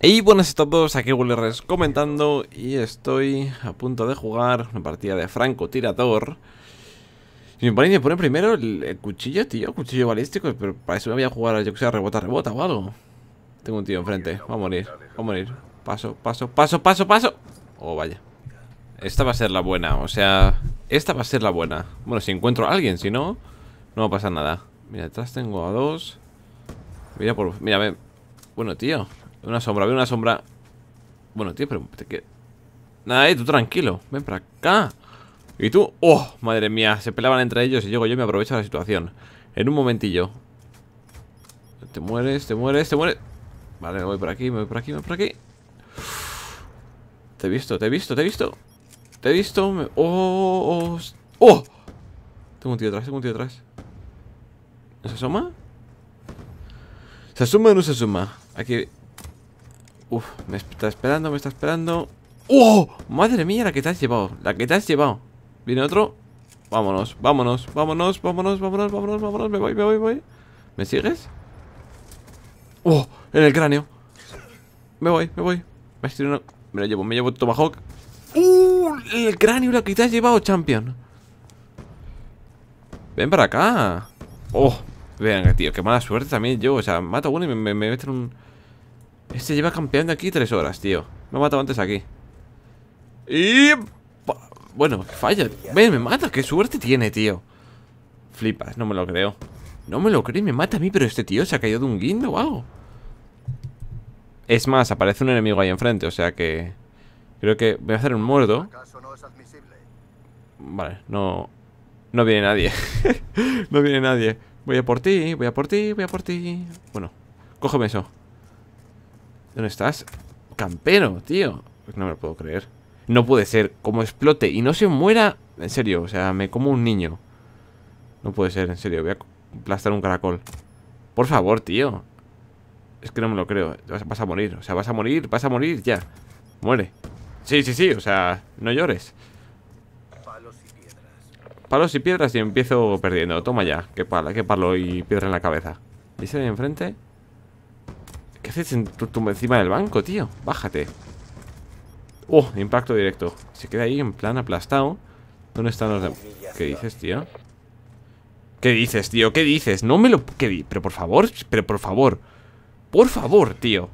Y buenas a todos, pues, aquí WillyRes comentando y estoy a punto de jugar una partida de Franco Y me pone, me primero el, cuchillo, tío, cuchillo balístico, pero para eso me voy a jugar, yo que sea, rebota, rebota o algo. Tengo un tío enfrente, va a morir, va a morir. Paso, paso, paso, paso, paso. Oh, vaya. Esta va a ser la buena, o sea, esta va a ser la buena. Bueno, si encuentro a alguien, si no, no va a pasar nada. Mira, detrás tengo a dos. Mira, por... Mira, ven. Bueno, tío, una sombra, veo una sombra. Bueno, tío, pero te Nada, eh, tú tranquilo. Ven para acá. Y tú, oh, madre mía, se pelaban entre ellos y llego yo me aprovecho de la situación. En un momentillo. Te mueres, te mueres, te mueres. Vale, me voy por aquí, me voy por aquí, me voy por aquí. Te he visto, te he visto, te he visto. Te he visto. Me... Oh, oh, oh. Tengo un tío atrás, tengo un tío atrás. ¿No se asoma? ¿Se asuma o no se asoma? Aquí Uf, me está esperando, me está esperando ¡Oh! Madre mía, la que te has llevado La que te has llevado Viene otro Vámonos, vámonos, vámonos, vámonos, vámonos, vámonos, vámonos Me voy, me voy, me voy ¿Me sigues? ¡Oh! En el cráneo Me voy, me voy Me, lo llevo, me llevo Tomahawk ¡Uh! El cráneo, la que te has llevado, champion Ven para acá ¡Oh! Venga, tío, qué mala suerte también yo O sea, mato a uno y me, me meten un... Este lleva campeando aquí tres horas, tío Me ha matado antes aquí Y... Bueno, falla me mata, qué suerte tiene, tío Flipas, no me lo creo No me lo creo, me mata a mí, pero este tío se ha caído de un guindo, wow Es más, aparece un enemigo ahí enfrente, o sea que... Creo que voy a hacer un muerto Vale, no... No viene nadie No viene nadie Voy a por ti, voy a por ti, voy a por ti Bueno, cógeme eso ¿Dónde estás? Campero, tío pues No me lo puedo creer No puede ser, como explote y no se muera En serio, o sea, me como un niño No puede ser, en serio Voy a aplastar un caracol Por favor, tío Es que no me lo creo, vas, a morir O sea, vas a morir, vas a morir, ya Muere Sí, sí, sí, o sea, no llores Palos y piedras Palos y piedras y empiezo perdiendo Toma ya, qué qué palo y piedra en la cabeza ¿Y ese de enfrente? encima del banco, tío? Bájate. Oh, impacto directo. Se queda ahí en plan aplastado. ¿Dónde están los demás? ¿Qué dices, tío? ¿Qué dices, tío? ¿Qué dices? No me lo... ¿Qué di pero por favor, pero por favor. Por favor, tío.